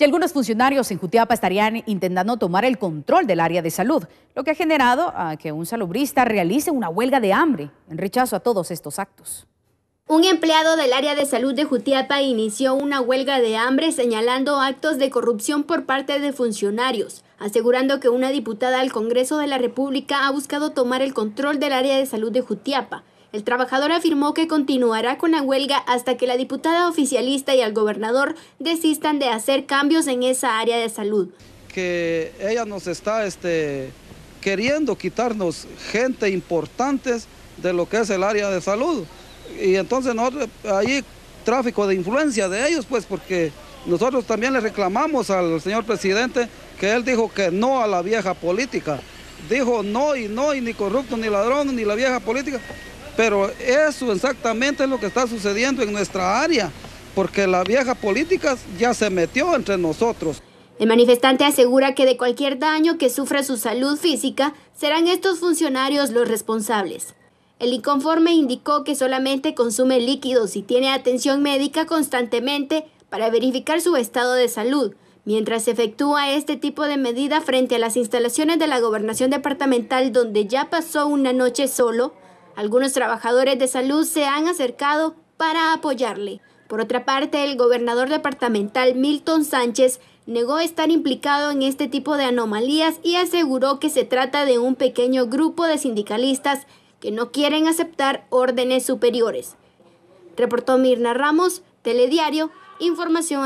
Y algunos funcionarios en Jutiapa estarían intentando tomar el control del área de salud, lo que ha generado a que un salubrista realice una huelga de hambre en rechazo a todos estos actos. Un empleado del área de salud de Jutiapa inició una huelga de hambre señalando actos de corrupción por parte de funcionarios, asegurando que una diputada al Congreso de la República ha buscado tomar el control del área de salud de Jutiapa el trabajador afirmó que continuará con la huelga hasta que la diputada oficialista y el gobernador desistan de hacer cambios en esa área de salud. Que ella nos está este, queriendo quitarnos gente importantes de lo que es el área de salud. Y entonces hay tráfico de influencia de ellos, pues porque nosotros también le reclamamos al señor presidente que él dijo que no a la vieja política. Dijo no y no y ni corrupto ni ladrón ni la vieja política. Pero eso exactamente es lo que está sucediendo en nuestra área, porque la vieja política ya se metió entre nosotros. El manifestante asegura que de cualquier daño que sufra su salud física, serán estos funcionarios los responsables. El inconforme indicó que solamente consume líquidos y tiene atención médica constantemente para verificar su estado de salud, mientras efectúa este tipo de medida frente a las instalaciones de la gobernación departamental donde ya pasó una noche solo algunos trabajadores de salud se han acercado para apoyarle. Por otra parte, el gobernador departamental Milton Sánchez negó estar implicado en este tipo de anomalías y aseguró que se trata de un pequeño grupo de sindicalistas que no quieren aceptar órdenes superiores. Reportó Mirna Ramos, Telediario, Información.